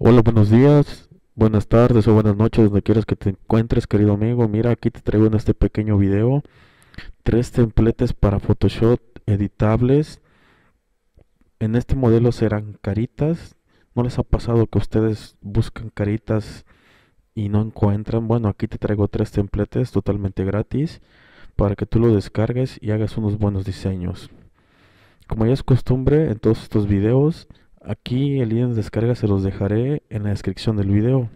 Hola, buenos días, buenas tardes o buenas noches, donde quieras que te encuentres, querido amigo. Mira, aquí te traigo en este pequeño video tres templates para Photoshop editables. En este modelo serán caritas. ¿No les ha pasado que ustedes buscan caritas y no encuentran? Bueno, aquí te traigo tres templates totalmente gratis para que tú lo descargues y hagas unos buenos diseños. Como ya es costumbre en todos estos videos, Aquí el link de descarga se los dejaré en la descripción del video.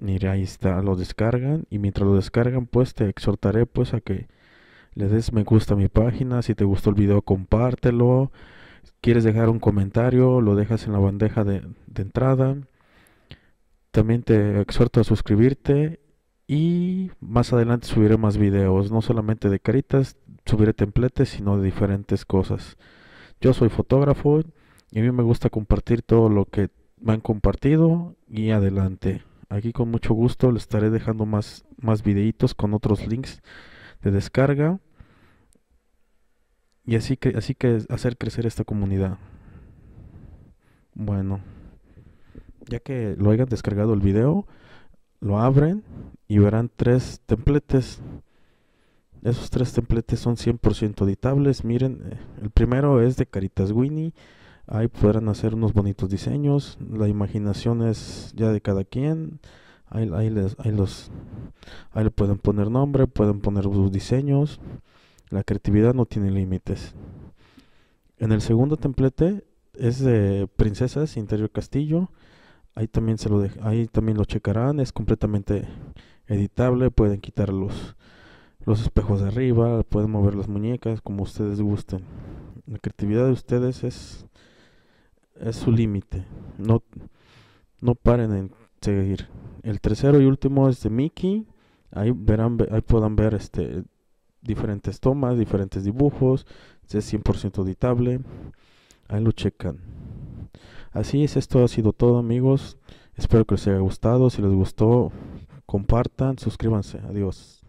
Mira, ahí está, lo descargan y mientras lo descargan pues te exhortaré pues a que le des me gusta a mi página, si te gustó el video compártelo, quieres dejar un comentario lo dejas en la bandeja de, de entrada. También te exhorto a suscribirte y más adelante subiré más videos, no solamente de caritas, subiré templates, sino de diferentes cosas. Yo soy fotógrafo y a mí me gusta compartir todo lo que me han compartido y adelante. Aquí con mucho gusto les estaré dejando más, más videitos con otros links de descarga y así que así que hacer crecer esta comunidad. Bueno, ya que lo hayan descargado el video, lo abren y verán tres templates esos tres templates son 100% editables. Miren, eh, el primero es de Caritas Winnie. Ahí podrán hacer unos bonitos diseños. La imaginación es ya de cada quien. Ahí, ahí, les, ahí, los, ahí le pueden poner nombre, pueden poner sus diseños. La creatividad no tiene límites. En el segundo templete es de Princesas Interior Castillo. Ahí también, se lo ahí también lo checarán. Es completamente editable. Pueden quitar los, los espejos de arriba, pueden mover las muñecas como ustedes gusten. La creatividad de ustedes es, es su límite. No, no paren en seguir. El tercero y último es de Mickey. Ahí verán, ahí podrán ver este diferentes tomas, diferentes dibujos. Es 100% editable. Ahí lo checan. Así es, esto ha sido todo amigos. Espero que les haya gustado. Si les gustó, compartan, suscríbanse. Adiós.